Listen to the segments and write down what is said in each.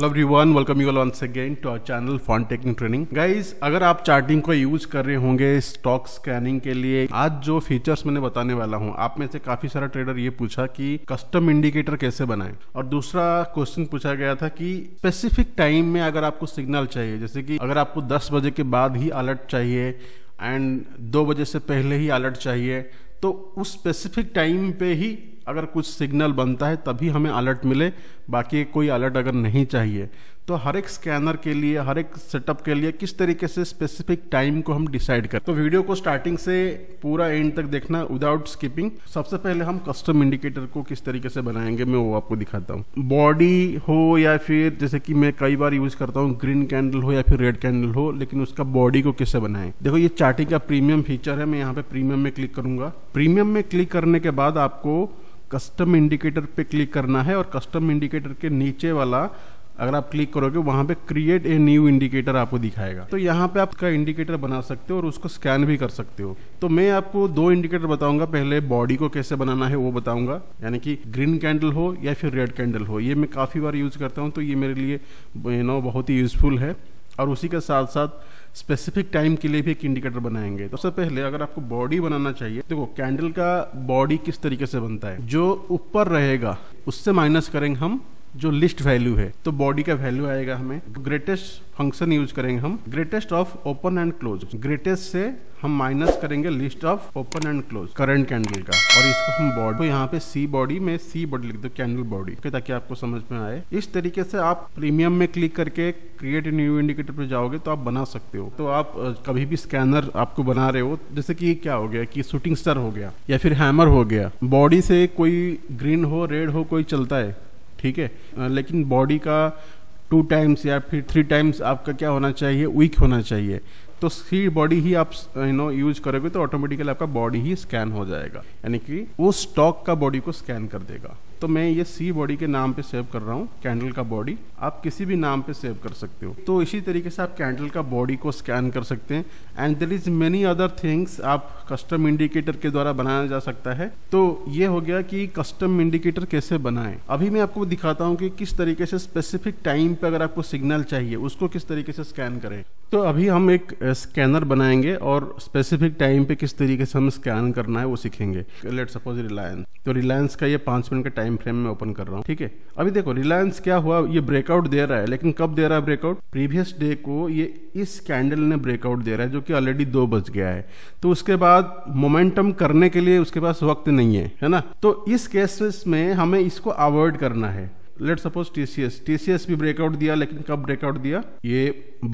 Hello everyone welcome you all once again to our channel font taking training guys अगर आप charting को use कर रहे होंगे स्टॉक स्कैनिंग के लिए आज जो फीचर्स मैंने बताने वाला हूं आप में से काफी सारा ट्रेडर ये पूछा कि कस्टम इंडिकेटर कैसे बनाएं और दूसरा क्वेश्चन पूछा गया था कि स्पेसिफिक टाइम में अगर आपको सिग्नल चाहिए जैसे कि अगर आपको दस बजे के बाद ही अलर्ट चाहिए एंड दो बजे से पहले ही अलर्ट चाहिए तो उस स्पेसिफिक टाइम पे ही अगर कुछ सिग्नल बनता है तभी हमें अलर्ट मिले बाकी कोई अलर्ट अगर नहीं चाहिए तो हर एक स्कैनर के लिए हर एक सेटअप के लिए किस तरीके से स्पेसिफिक टाइम को हम डिसाइड करें तो वीडियो को स्टार्टिंग से पूरा एंड तक देखना विदाउट स्किपिंग सबसे पहले हम कस्टम इंडिकेटर को किस तरीके से बनाएंगे मैं वो आपको दिखाता हूँ बॉडी हो या फिर जैसे कि मैं कई बार यूज करता हूँ ग्रीन कैंडल हो या फिर रेड कैंडल हो लेकिन उसका बॉडी को किससे बनाए देखो ये चार्टिंग का प्रीमियम फीचर है मैं यहाँ पे प्रीमियम में क्लिक करूंगा प्रीमियम में क्लिक करने के बाद आपको कस्टम इंडिकेटर पे क्लिक करना है और कस्टम इंडिकेटर के नीचे वाला अगर आप क्लिक करोगे वहाँ पे क्रिएट ए न्यू इंडिकेटर आपको दिखाएगा तो यहाँ पे आपका इंडिकेटर बना सकते हो और उसको स्कैन भी कर सकते हो तो मैं आपको दो इंडिकेटर बताऊंगा पहले बॉडी को कैसे बनाना है वो बताऊंगा यानी कि ग्रीन कैंडल हो या फिर रेड कैंडल हो ये मैं काफ़ी बार यूज़ करता हूँ तो ये मेरे लिए यू नो बहुत ही यूज़फुल है और उसी के साथ साथ स्पेसिफिक टाइम के लिए भी एक इंडिकेटर बनाएंगे तो सबसे पहले अगर आपको बॉडी बनाना चाहिए देखो कैंडल का बॉडी किस तरीके से बनता है जो ऊपर रहेगा उससे माइनस करेंगे हम जो लिस्ट वैल्यू है तो बॉडी का वैल्यू आएगा हमें ग्रेटेस्ट फंक्शन यूज करेंगे हम greatest of open and close greatest से हम माइनस करेंगे least of open and close current candle का और इसको हम बॉडी तो यहाँ पे सी बॉडी में सी बॉडी लिख दो कैंडल बॉडी ताकि आपको समझ में आए इस तरीके से आप प्रीमियम में क्लिक करके क्रिएट न्यू इंडिकेटर पे जाओगे तो आप बना सकते हो तो आप कभी भी स्कैनर आपको बना रहे हो जैसे कि क्या हो गया कि शूटिंग स्टार हो गया या फिर हैमर हो गया बॉडी से कोई ग्रीन हो रेड हो कोई चलता है ठीक है लेकिन बॉडी का टू टाइम्स या फिर थ्री टाइम्स आपका क्या होना चाहिए वीक होना चाहिए तो सी बॉडी ही आप यू नो यूज करोगे तो ऑटोमेटिकली आपका बॉडी ही स्कैन हो जाएगा यानी कि वो स्टॉक का बॉडी को स्कैन कर देगा तो मैं ये सी बॉडी के नाम पे सेव कर रहा हूँ कैंडल का बॉडी आप किसी भी नाम पे सेव कर सकते हो तो इसी तरीके से आप कैंडल का बॉडी को स्कैन कर सकते हैं and there is many other things आप कस्टम इंडिकेटर के द्वारा बनाया जा सकता है तो ये हो गया कि कस्टम इंडिकेटर कैसे बनाए अभी मैं आपको दिखाता हूँ कि किस तरीके से स्पेसिफिक टाइम पे अगर आपको सिग्नल चाहिए उसको किस तरीके से स्कैन करें तो अभी हम एक स्कैनर बनाएंगे और स्पेसिफिक टाइम पे किस तरीके से हम स्कैन करना है वो सीखेंगे लेट सपोज रिलायंस तो रिलायंस का ये पांच मिनट का टाइम टाइम फ्रेम में ओपन कर रहा हूँ ठीक है अभी देखो रिलायंस क्या हुआ ये ब्रेकआउट दे रहा है लेकिन कब दे रहा है ब्रेकआउट प्रीवियस डे को ये इस कैंडल ने ब्रेकआउट दे रहा है जो कि ऑलरेडी दो बज गया है तो उसके बाद मोमेंटम करने के लिए उसके पास वक्त नहीं है है ना तो इस केसेस में हमें इसको अवॉइड करना है लेट सपोज टीसीएस टीसीएस भी ब्रेकआउट दिया लेकिन कब ब्रेकआउट दिया ये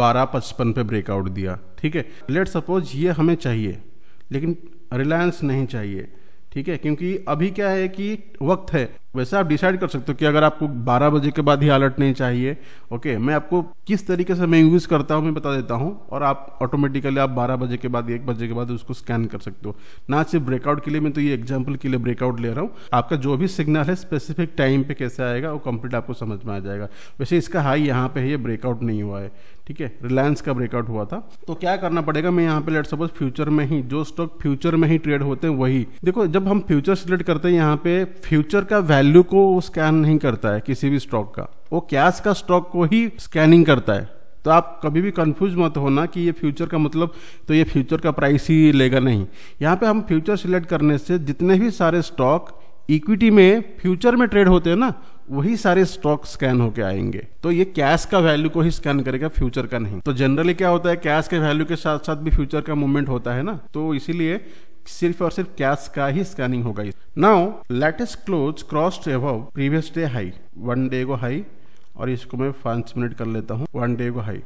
बारह पचपन पे ब्रेकआउट दिया ठीक है लेट सपोज ये हमें चाहिए लेकिन रिलायंस नहीं चाहिए ठीक है क्योंकि अभी क्या है कि वक्त है वैसे आप डिसाइड कर सकते हो कि अगर आपको 12 बजे के बाद ही अलर्ट नहीं चाहिए ओके मैं आपको किस तरीके से मैं यूज़ करता हूँ मैं बता देता हूँ और आप ऑटोमेटिकली आप 12 बजे के बाद एक बजे के बाद उसको स्कैन कर सकते हो ना सिर्फ ब्रेकआउट के लिए मैं तो ये एग्जाम्पल के लिए ब्रेकआउट ले रहा हूँ आपका जो भी सिग्नल है स्पेसिफिक टाइम पर कैसे आएगा वो कंप्लीट आपको समझ में आ जाएगा वैसे इसका हाई यहाँ पर है ये ब्रेकआउट नहीं हुआ है ठीक है रिलायंस का ब्रेकआउट हुआ था तो क्या करना पड़ेगा मैं यहाँ पे लेट सपोज फ्यूचर में ही जो स्टॉक फ्यूचर में ही ट्रेड होते हैं वही देखो जब हम फ्यूचर सिलेक्ट करते हैं यहाँ पे फ्यूचर का वैल्यू वैल्यू को स्कैन नहीं करता है किसी भी स्टॉक का वो कैश का स्टॉक को ही स्कैनिंग करता है तो आप कभी भी कंफ्यूज मत होना कि ये फ्यूचर का मतलब तो ये फ्यूचर का प्राइस ही लेगा नहीं यहाँ पे हम फ्यूचर सिलेक्ट करने से जितने भी सारे स्टॉक इक्विटी में फ्यूचर में ट्रेड होते हैं ना वही सारे स्टॉक स्कैन होके आएंगे तो ये कैश का वैल्यू को ही स्कैन करेगा फ्यूचर का नहीं तो जनरली क्या होता है कैश के वैल्यू के साथ साथ भी फ्यूचर का मूवमेंट होता है ना तो इसीलिए सिर्फ और सिर्फ कैश का ही स्कैनिंग होगा now latest close cross to एव previous day high one day को हाई और इसको मैं पांच मिनट कर लेता हूँ वन डे को high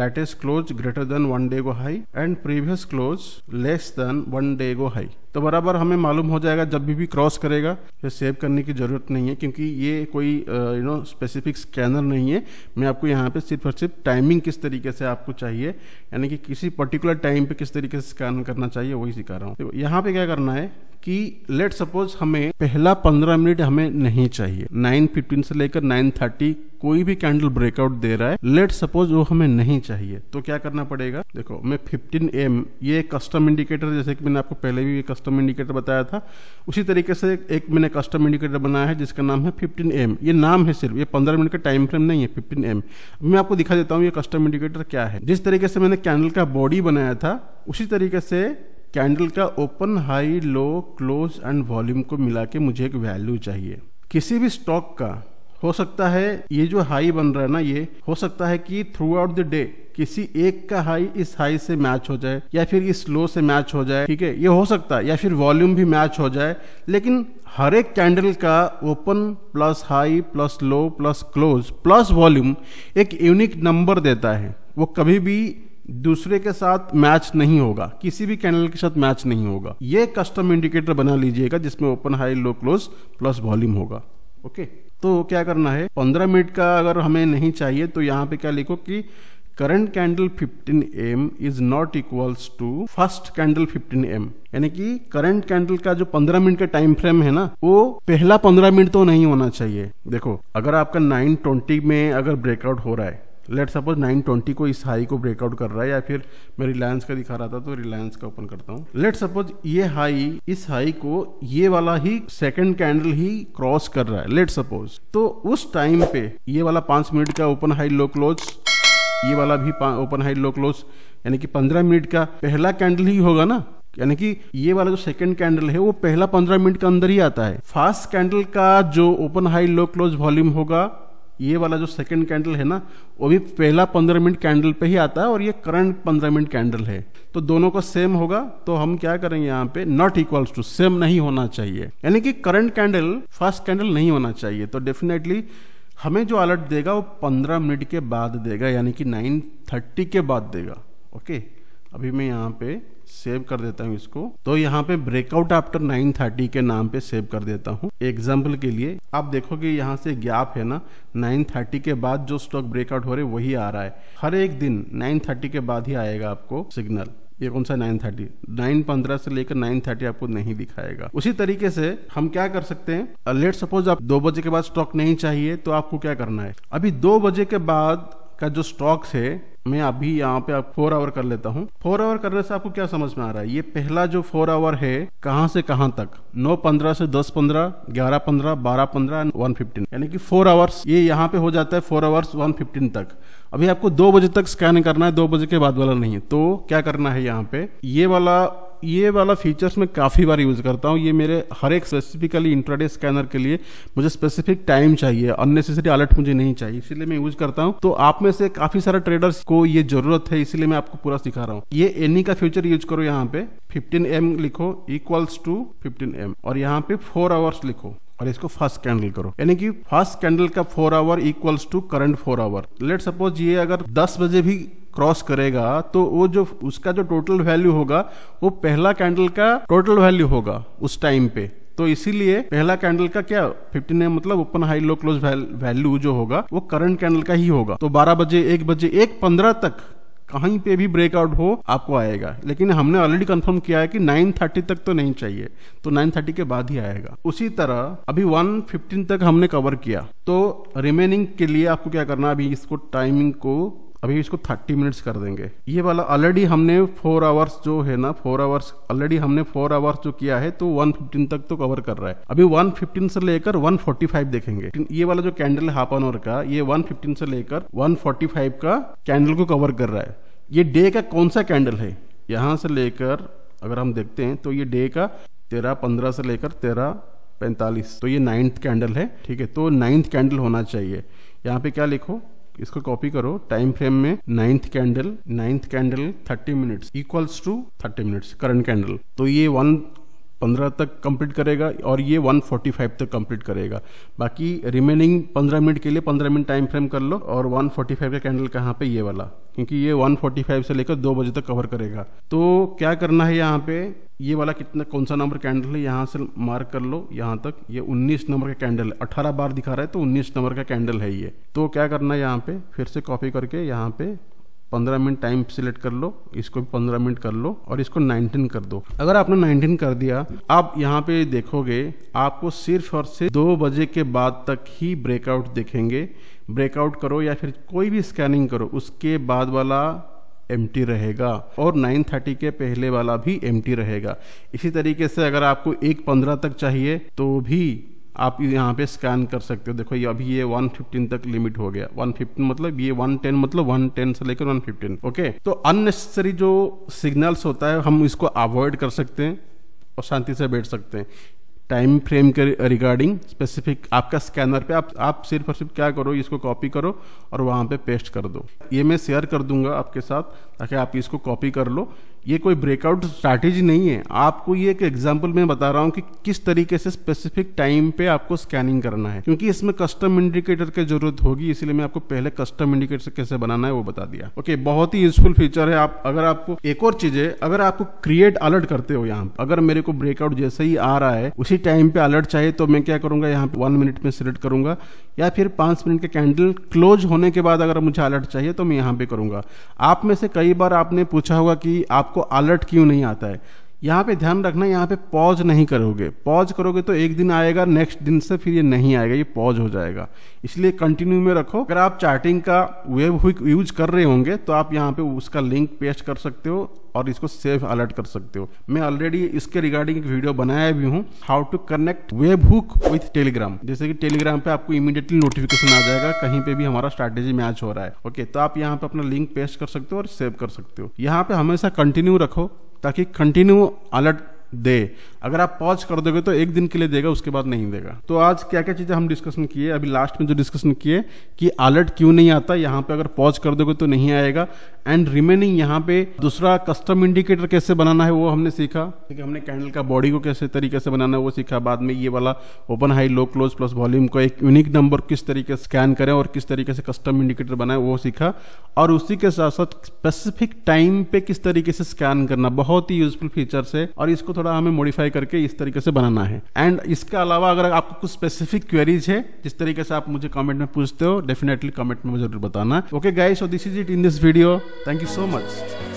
latest close greater than one day को high and previous close less than one day को हाई तो बराबर हमें मालूम हो जाएगा जब भी भी क्रॉस करेगा फिर सेव करने की ज़रूरत नहीं है क्योंकि ये कोई यू नो स्पेसिफिक स्कैनर नहीं है मैं आपको यहाँ पे सिर्फ और सिर्फ टाइमिंग किस तरीके से आपको चाहिए यानी कि किसी पर्टिकुलर टाइम पे किस तरीके से स्कैन करना चाहिए वही सिखा रहा हूँ यहाँ पे क्या करना है कि लेट सपोज हमें पहला पंद्रह मिनट हमें नहीं चाहिए नाइन फिफ्टीन से लेकर नाइन थर्टी कोई भी कैंडल ब्रेकआउट दे रहा है लेट सपोज वो हमें नहीं चाहिए तो क्या करना पड़ेगा देखो मैं फिफ्टीन एम ये कस्टम इंडिकेटर जैसे कि मैंने आपको पहले भी कस्टम इंडिकेटर बताया था उसी तरीके से एक मैंने कस्टम इंडिकेटर बनाया है जिसका नाम है फिफ्टीन एम ये नाम है सिर्फ ये पंद्रह मिनट का टाइम फ्रेम नहीं है फिफ्टीन एम मैं आपको दिखा देता हूँ ये कस्टम इंडिकेटर क्या है जिस तरीके से मैंने कैंडल का बॉडी बनाया था उसी तरीके से कैंडल का open high low close and volume को मिला के मुझे एक वैल्यू चाहिए किसी भी स्टॉक का हो सकता है ये जो हाई बन रहा है ना ये हो सकता है कि थ्रू आउट द डे किसी एक का हाई इस हाई से मैच हो जाए या फिर इस लो से मैच हो जाए ठीक है ये हो सकता है या फिर वॉल्यूम भी मैच हो जाए लेकिन हर एक कैंडल का open plus high plus low plus close plus volume एक यूनिक नंबर देता है वो कभी भी दूसरे के साथ मैच नहीं होगा किसी भी कैंडल के साथ मैच नहीं होगा ये कस्टम इंडिकेटर बना लीजिएगा जिसमें open high low close plus volume होगा ओके तो क्या करना है पंद्रह मिनट का अगर हमें नहीं चाहिए तो यहाँ पे क्या लिखो कि current candle 15 M is not equals to first candle 15 M यानी कि करंट कैंडल का जो 15 मिनट का टाइम फ्रेम है ना वो पहला 15 मिनट तो नहीं होना चाहिए देखो अगर आपका 920 में अगर ब्रेकआउट हो रहा है लेट सपोज 920 को इस हाई को ब्रेकआउट कर रहा है या फिर मैं रिलायंस का दिखा रहा था तो रिलायंस का ओपन करता हूँ लेट सपोज ये हाई इस हाई को ये वाला ही सेकंड कैंडल ही क्रॉस कर रहा है लेट सपोज तो उस टाइम पे ये वाला पांच मिनट का ओपन हाई लो क्लोज ये वाला भी ओपन हाइट लो क्लोज यानी कि पंद्रह मिनट का पहला कैंडल ही होगा ना यानी कि ये वाला जो सेकंड कैंडल है वो पहला पंद्रह मिनट के अंदर ही आता है फास्ट कैंडल का जो open high low close volume होगा ये वाला जो सेकंड कैंडल है ना वो भी पहला पंद्रह मिनट कैंडल पे ही आता है और ये करंट पंद्रह मिनट कैंडल है तो दोनों का सेम होगा तो हम क्या करेंगे यहाँ पे नॉट इक्वल्स टू सेम नहीं होना चाहिए यानी कि करंट कैंडल फास्ट कैंडल नहीं होना चाहिए तो डेफिनेटली हमें जो अलर्ट देगा वो पंद्रह मिनट के बाद देगा यानी कि नाइन थर्टी के बाद देगा ओके अभी मैं यहाँ पे सेव कर देता हूँ इसको तो यहाँ पे ब्रेकआउट आफ्टर नाइन थर्टी के नाम पे सेव कर देता हूँ एग्जाम्पल के लिए आप देखोगे यहाँ से गैप है ना नाइन थर्टी के बाद जो स्टॉक ब्रेकआउट हो रहे वही आ रहा है हर एक दिन नाइन थर्टी के बाद ही आएगा आपको सिग्नल ये कौन सा नाइन थर्टी नाइन पंद्रह से लेकर नाइन थर्टी आपको नहीं दिखाएगा उसी तरीके से हम क्या कर सकते हैं लेट uh, सपोज आप दो बजे के बाद स्टॉक नहीं चाहिए तो आपको क्या करना है अभी दो बजे के बाद का जो स्टॉक्स है मैं अभी यहाँ पे आप फोर आवर कर लेता हूँ फोर आवर करने से आपको क्या समझ में आ रहा है ये पहला जो फोर आवर है कहाँ से कहाँ तक नौ पंद्रह से दस पंद्रह ग्यारह पंद्रह बारह पंद्रह एंड वन फिफ्टीन यानी कि फोर आवर्स ये यहाँ पे हो जाता है फोर आवर्स वन फिफ्टीन तक अभी आपको दो बजे तक स्कैन करना है दो बजे के बाद वाला नहीं है तो क्या करना है यहाँ पे ये वाला ये वाला फीचर्स मैं काफ़ी बार यूज़ करता हूँ ये मेरे हर एक स्पेसिफिकली इंट्राडे स्कैनर के लिए मुझे स्पेसिफिक टाइम चाहिए अननेसेसरी अलर्ट मुझे नहीं चाहिए इसलिए मैं यूज करता हूँ तो आप में से काफ़ी सारे ट्रेडर्स को ये ज़रूरत है इसलिए मैं आपको पूरा सिखा रहा हूँ ये एनी का फ्यूचर यूज करो यहाँ पे फिफ्टीन लिखो इक्वल्स टू फिफ्टीन और यहाँ पे फोर आवर्स लिखो और इसको फर्स्ट कैंडल करो यानी कि फर्स्ट कैंडल का four hour equals to current four hour let suppose ये अगर 10 बजे भी क्रॉस करेगा तो वो जो उसका जो टोटल वैल्यू होगा वो पहला कैंडल का टोटल वैल्यू होगा उस टाइम पे तो इसीलिए पहला कैंडल का क्या 15 मतलब open high low close value जो होगा वो करंट कैंडल का ही होगा तो 12 बजे एक बजे एक पंद्रह तक कहीं पे भी ब्रेकआउट हो आपको आएगा लेकिन हमने ऑलरेडी कंफर्म किया है कि 9:30 तक तो नहीं चाहिए तो 9:30 के बाद ही आएगा उसी तरह अभी 1:15 तक हमने कवर किया तो रिमेनिंग के लिए आपको क्या करना अभी इसको टाइमिंग को अभी इसको थर्टी मिनट्स कर देंगे ये वाला ऑलरेडी हमने फोर आवर्स जो है ना फोर आवर्स ऑलरेडी हमने फोर आवर्स जो किया है तो वन फिफ्टीन तक तो कवर कर रहा है अभी वन फिफ्टीन से लेकर वन फोर्टी फाइव देखेंगे ये वाला जो कैंडल है हाफ एन आवर का ये वन फिफ्टीन से लेकर वन फोर्टी फाइव का कैंडल को कवर कर रहा है ये डे का कौन सा कैंडल है यहाँ से लेकर अगर हम देखते हैं तो ये डे का तेरह पंद्रह से लेकर तेरह पैंतालीस तो ये नाइन्थ कैंडल है ठीक है तो नाइन्थ कैंडल होना चाहिए यहाँ पे क्या लिखो इसको कॉपी करो टाइम फ्रेम में ninth candle ninth candle thirty minutes equals to thirty minutes current candle तो ये वन पंद्रह तक कंप्लीट करेगा और ये वन फोर्टी फाइव तक कंप्लीट करेगा बाकी रिमेनिंग पंद्रह मिनट के लिए पंद्रह मिनट टाइम फ्रेम कर लो और वन फोर्टी फाइव का कैंडल कहाँ पे ये वाला क्योंकि ये वन फोर्टी फाइव से लेकर दो बजे तक कवर करेगा तो क्या करना है यहाँ पे ये वाला कितना कौन सा नंबर कैंडल है यहाँ से मार्क कर लो यहाँ तक ये उन्नीस नंबर का कैंडल है अठारह बार दिखा रहा है तो उन्नीस नंबर का कैंडल है ये तो क्या करना है यहाँ पे फिर से कॉपी करके यहाँ पे पंद्रह मिनट टाइम सिलेक्ट कर लो इसको भी पंद्रह मिनट कर लो और इसको नाइनटीन कर दो अगर आपने नाइनटीन कर दिया आप यहाँ पे देखोगे आपको सिर्फ और सिर्फ दो बजे के बाद तक ही ब्रेकआउट देखेंगे ब्रेकआउट करो या फिर कोई भी स्कैनिंग करो उसके बाद वाला एम रहेगा और 9:30 के पहले वाला भी एम रहेगा इसी तरीके से अगर आपको एक पंद्रह तक चाहिए तो भी आप यहाँ पे स्कैन कर सकते हो देखो ये अभी ये 115 तक लिमिट हो गया 115 मतलब ये 110 मतलब 110 से लेकर 115 ओके तो अननेसेसरी जो सिग्नल्स होता है हम इसको अवॉइड कर सकते हैं और शांति से बैठ सकते हैं टाइम फ्रेम के रिगार्डिंग स्पेसिफिक आपका स्कैनर पे आप आप सिर्फ और सिर्फ क्या करो इसको कॉपी करो और वहाँ पे पेस्ट कर दो ये मैं शेयर कर दूंगा आपके साथ ताकि आप इसको कॉपी कर लो ये कोई ब्रेकआउट स्ट्रैटेजी नहीं है आपको ये एक एग्जाम्पल मैं बता रहा हूँ कि किस तरीके से स्पेसिफिक टाइम पे आपको स्कैनिंग करना है क्योंकि इसमें कस्टम इंडिकेटर की जरूरत होगी इसलिए मैं आपको पहले कस्टम इंडिकेटर कैसे बनाना है वो बता दिया ओके okay, बहुत ही यूजफुल फीचर है आप अगर आपको एक और चीज है अगर आपको क्रिएट अलर्ट करते हो यहाँ अगर मेरे को ब्रेकआउट जैसे ही आ रहा है उसी टाइम पे अलर्ट चाहिए तो मैं क्या करूंगा यहाँ पे वन मिनट में सिलेक्ट करूंगा या फिर पांच मिनट के कैंडल क्लोज होने के बाद अगर मुझे अलर्ट चाहिए तो मैं यहाँ पे करूंगा आप में से कई बार आपने पूछा होगा कि आप आपको अलर्ट क्यों नहीं आता है यहाँ पे ध्यान रखना यहाँ पे पॉज नहीं करोगे पॉज करोगे तो एक दिन आएगा नेक्स्ट दिन से फिर ये नहीं आएगा ये पॉज हो जाएगा इसलिए कंटिन्यू में रखो अगर आप चार्टिंग का वेब हुक यूज कर रहे होंगे तो आप यहाँ पे उसका लिंक पेस्ट कर सकते हो और इसको सेव अलर्ट कर सकते हो मैं ऑलरेडी इसके रिगार्डिंग एक वीडियो बनाया भी हूँ how to connect webhook with Telegram जैसे कि टेलीग्राम पे आपको इमीडिएटली नोटिफिकेशन आ जाएगा कहीं पे भी हमारा स्ट्रैटेजी मैच हो रहा है ओके तो आप यहाँ पे अपना लिंक पेस्ट कर सकते हो और सेव कर सकते हो यहाँ पे हमेशा कंटिन्यू रखो ताकि कंटिन्यू अलर्ट दे अगर आप पॉज कर दोगे तो एक दिन के लिए देगा उसके बाद नहीं देगा तो आज क्या क्या चीज़ें हम डिस्कशन किए अभी लास्ट में जो डिस्कशन किए कि अलर्ट क्यों नहीं आता यहाँ पे अगर पॉज कर दोगे तो नहीं आएगा एंड रिमेनिंग यहाँ पे दूसरा कस्टम इंडिकेटर कैसे बनाना है वो हमने सीखा ठीक है हमने कैंडल का बॉडी को कैसे तरीके से बनाना है वो सीखा बाद में ये वाला open high low close plus volume को एक यूनिक नंबर किस तरीके से स्कैन करें और किस तरीके से कस्टम इंडिकेटर बनाए वो सीखा और उसी के साथ साथ स्पेसिफिक टाइम पे किस तरीके से स्कैन करना बहुत ही यूजफुल फीचर्स है और इसको थोड़ा हमें मॉडिफाई करके इस तरीके से बनाना है एंड इसके अलावा अगर आपको कुछ स्पेसिफिक क्वेरीज है जिस तरीके से आप मुझे कमेंट में पूछते हो डेफिनेटली कमेंट में जरूर बताना okay guys so this is it in this video thank you so much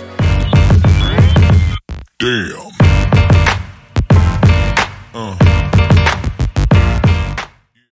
Damn. Uh.